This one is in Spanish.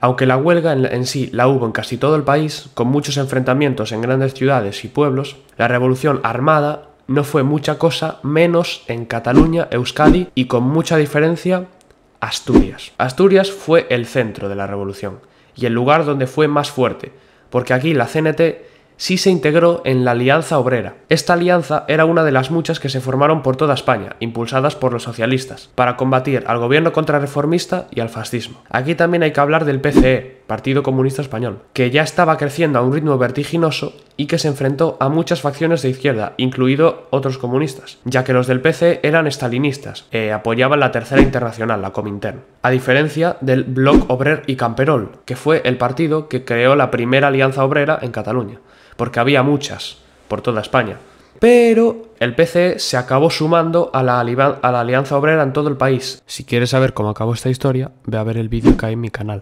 Aunque la huelga en, sí la hubo en casi todo el país, con muchos enfrentamientos en grandes ciudades y pueblos, la revolución armada no fue mucha cosa menos en Cataluña, Euskadi y con mucha diferencia Asturias. Asturias fue el centro de la revolución y el lugar donde fue más fuerte, porque aquí la CNT sí se integró en la Alianza Obrera. Esta alianza era una de las muchas que se formaron por toda España, impulsadas por los socialistas, para combatir al gobierno contrarreformista y al fascismo. Aquí también hay que hablar del PCE, Partido Comunista Español, que ya estaba creciendo a un ritmo vertiginoso y que se enfrentó a muchas facciones de izquierda, incluido otros comunistas, ya que los del PCE eran estalinistas, e apoyaban la Tercera Internacional, la Comintern, a diferencia del Bloc Obrer y Camperol, que fue el partido que creó la primera alianza obrera en Cataluña porque había muchas por toda España. Pero el PCE se acabó sumando a la, a la Alianza Obrera en todo el país. Si quieres saber cómo acabó esta historia, ve a ver el vídeo que hay en mi canal.